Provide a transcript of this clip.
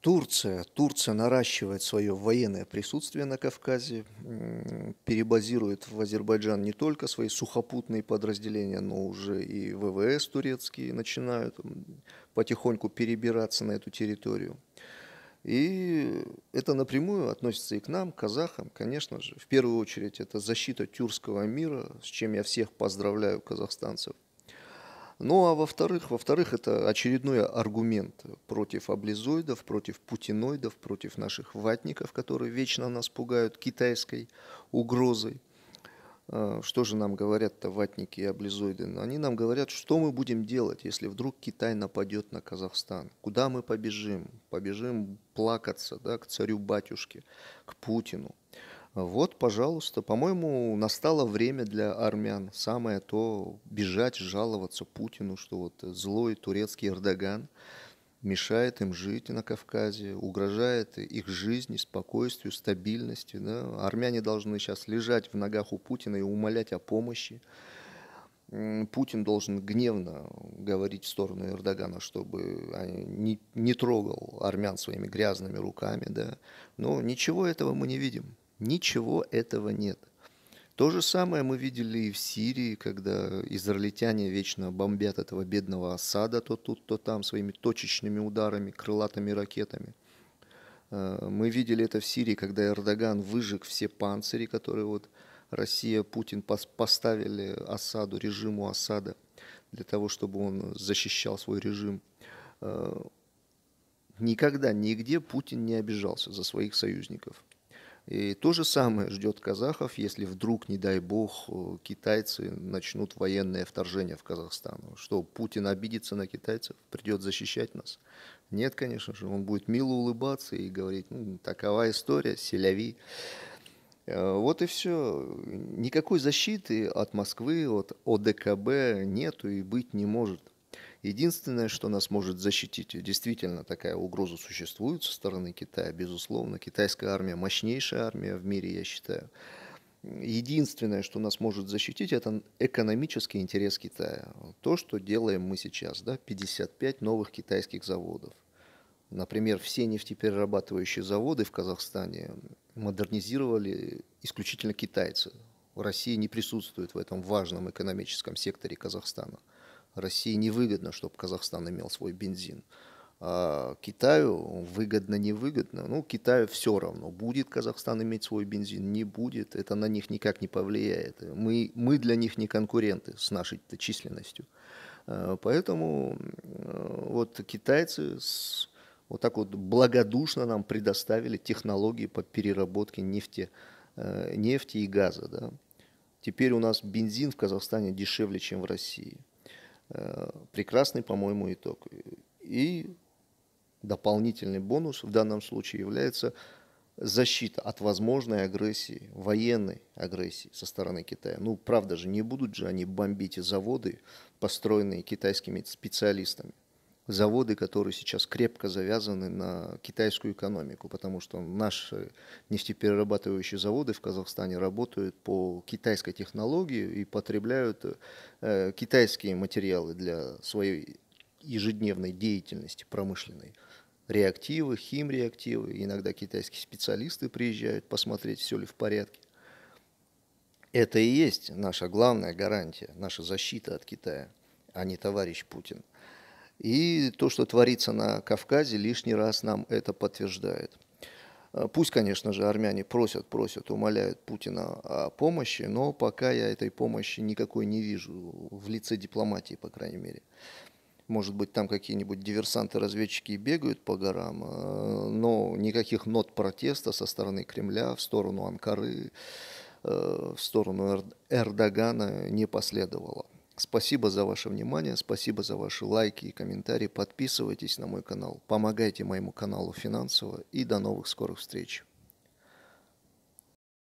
Турция. Турция наращивает свое военное присутствие на Кавказе, перебазирует в Азербайджан не только свои сухопутные подразделения, но уже и ВВС турецкие начинают потихоньку перебираться на эту территорию. И это напрямую относится и к нам, казахам, конечно же. В первую очередь это защита тюркского мира, с чем я всех поздравляю казахстанцев – ну а во-вторых, во-вторых, это очередной аргумент против облизоидов, против путиноидов, против наших ватников, которые вечно нас пугают китайской угрозой. А, что же нам говорят-то ватники и облизоиды? Ну, они нам говорят, что мы будем делать, если вдруг Китай нападет на Казахстан. Куда мы побежим? Побежим плакаться да, к царю-батюшке, к Путину. Вот, пожалуйста, по-моему, настало время для армян. Самое то бежать, жаловаться Путину, что вот злой турецкий Эрдоган мешает им жить на Кавказе, угрожает их жизни, спокойствию, стабильности. Да? Армяне должны сейчас лежать в ногах у Путина и умолять о помощи. Путин должен гневно говорить в сторону Эрдогана, чтобы а, не, не трогал армян своими грязными руками. Да? Но ничего этого мы не видим. Ничего этого нет. То же самое мы видели и в Сирии, когда израильтяне вечно бомбят этого бедного осада то тут, то там своими точечными ударами, крылатыми ракетами. Э, мы видели это в Сирии, когда Эрдоган выжег все панцири, которые вот Россия, Путин поставили осаду режиму осада для того, чтобы он защищал свой режим. Э, никогда, нигде Путин не обижался за своих союзников. И то же самое ждет казахов, если вдруг, не дай бог, э, китайцы начнут военное вторжение в Казахстан. Что, Путин обидится на китайцев, придет защищать нас? Нет, конечно же, он будет мило улыбаться и говорить, ну, такова история, селяви. Э, вот и все. Никакой защиты от Москвы, от ОДКБ нету и быть не может. Единственное, что нас может защитить, э, действительно такая угроза существует со стороны Китая, безусловно. Китайская армия мощнейшая армия в мире, я считаю. Единственное, что нас может защитить, это экономический интерес Китая. То, что делаем мы сейчас, да, 55 новых китайских заводов. Например, все нефтеперерабатывающие заводы в Казахстане модернизировали исключительно китайцы. Россия не присутствует в этом важном экономическом секторе Казахстана. России невыгодно, чтобы Казахстан имел свой бензин. А Китаю выгодно, невыгодно. Ну, Китаю все равно, будет Казахстан иметь свой бензин, не будет. Это на них никак не повлияет. Мы, мы для них не конкуренты с нашей численностью. А, поэтому а, вот китайцы с, вот так вот благодушно нам предоставили технологии по переработке нефти, а, нефти и газа. Да. Теперь у нас бензин в Казахстане дешевле, чем в России. Э, прекрасный, по-моему, итог. И дополнительный бонус в данном случае является защита от возможной агрессии, военной агрессии со стороны Китая. Ну, правда же, не будут же они бомбить заводы, построенные китайскими специалистами заводы, которые сейчас крепко завязаны на китайскую экономику, потому что наши нефтеперерабатывающие заводы в Казахстане работают по китайской технологии и потребляют э, китайские материалы для своей ежедневной деятельности промышленной. Реактивы, химреактивы, иногда китайские специалисты приезжают посмотреть, все ли в порядке. Это и есть наша главная гарантия, наша защита от Китая, а не товарищ Путин. И то, что творится на Кавказе, лишний раз нам это подтверждает. Э, пусть, конечно же, армяне просят, просят, умоляют Путина о помощи, но пока я этой помощи никакой не вижу, в лице дипломатии, по крайней мере. Может быть, там какие-нибудь диверсанты-разведчики бегают по горам, э, но никаких нот протеста со стороны Кремля в сторону Анкары, э, в сторону Эрдогана не последовало. Спасибо за ваше внимание, спасибо за ваши лайки и комментарии. Подписывайтесь на мой канал, помогайте моему каналу финансово и до новых скорых встреч.